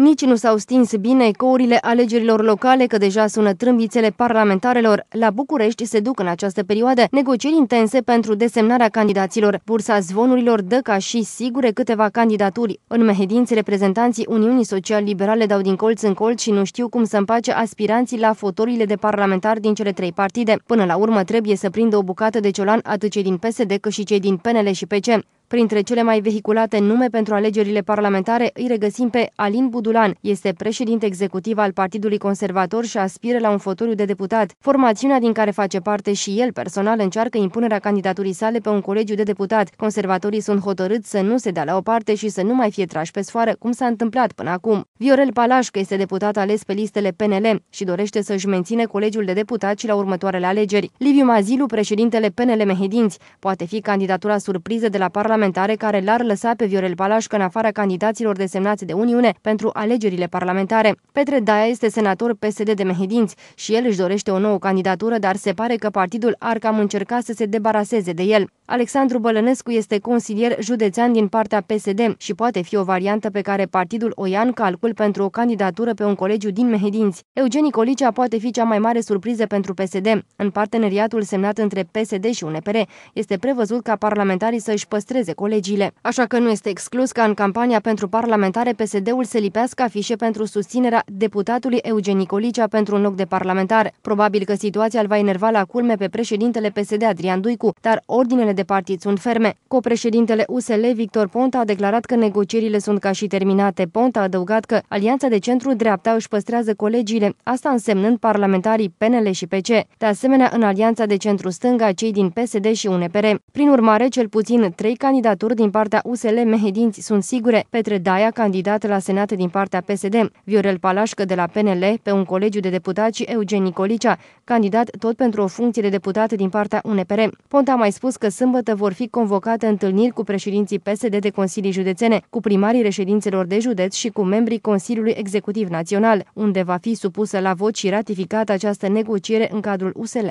Nici nu s-au stins bine ecourile alegerilor locale, că deja sună trâmbițele parlamentarelor. La București se duc în această perioadă negocieri intense pentru desemnarea candidaților. Bursa zvonurilor dă ca și sigure câteva candidaturi. În mehedinți, reprezentanții Uniunii Social-Liberale dau din colț în colț și nu știu cum să împace aspiranții la fotorile de parlamentari din cele trei partide. Până la urmă trebuie să prindă o bucată de ciolan atât cei din PSD cât și cei din PNL și PC. Printre cele mai vehiculate nume pentru alegerile parlamentare îi regăsim pe Alin Budulan. Este președinte executiv al Partidului Conservator și aspiră la un fotoliu de deputat. Formațiunea din care face parte și el personal încearcă impunerea candidaturii sale pe un colegiu de deputat. Conservatorii sunt hotărâți să nu se dea la o parte și să nu mai fie trași pe sfoară, cum s-a întâmplat până acum. Viorel Palașcă este deputat ales pe listele PNL și dorește să-și menține colegiul de deputat și la următoarele alegeri. Liviu Mazilu, președintele PNL Mehedinți, poate fi candidatura surpriză de la Parlament parlamentare care l-ar lăsa pe Viorel Palașcă în afara candidaților desemnați de Uniune pentru alegerile parlamentare. Petre Daia este senator PSD de Mehedinți și el își dorește o nouă candidatură, dar se pare că partidul ar cam încerca să se debaraseze de el. Alexandru Bălănescu este consilier județean din partea PSD și poate fi o variantă pe care partidul o ia în calcul pentru o candidatură pe un colegiu din Mehedinți. Eugenii Colicea poate fi cea mai mare surpriză pentru PSD. În parteneriatul semnat între PSD și UNPR este prevăzut ca parlamentarii să își păstreze colegiile. Așa că nu este exclus ca în campania pentru parlamentare PSD-ul să lipească afișe pentru susținerea deputatului Eugenii Colicea pentru un loc de parlamentar. Probabil că situația îl va enerva la culme pe președintele PSD Adrian Duicu, dar ordinele de partid sunt ferme. Copreședintele USL, Victor Ponta, a declarat că negocierile sunt ca și terminate. Ponta a adăugat că Alianța de Centru-Dreapta își păstrează colegiile, asta însemnând parlamentarii PNL și PC. De asemenea, în Alianța de Centru-Stânga, cei din PSD și UNPR. Prin urmare, cel puțin trei candidaturi din partea USL Mehedinți sunt sigure. Petre Daia, candidat la Senat din partea PSD, Viorel Palașcă de la PNL, pe un colegiu de deputați și Eugen Nicolicea, candidat tot pentru o funcție de deputat din partea UNPR. Ponta a mai spus că sunt sâmbătă vor fi convocate întâlniri cu președinții PSD de consilii județene, cu primarii reședințelor de județ și cu membrii Consiliului Executiv Național, unde va fi supusă la vot și ratificată această negociere în cadrul USL.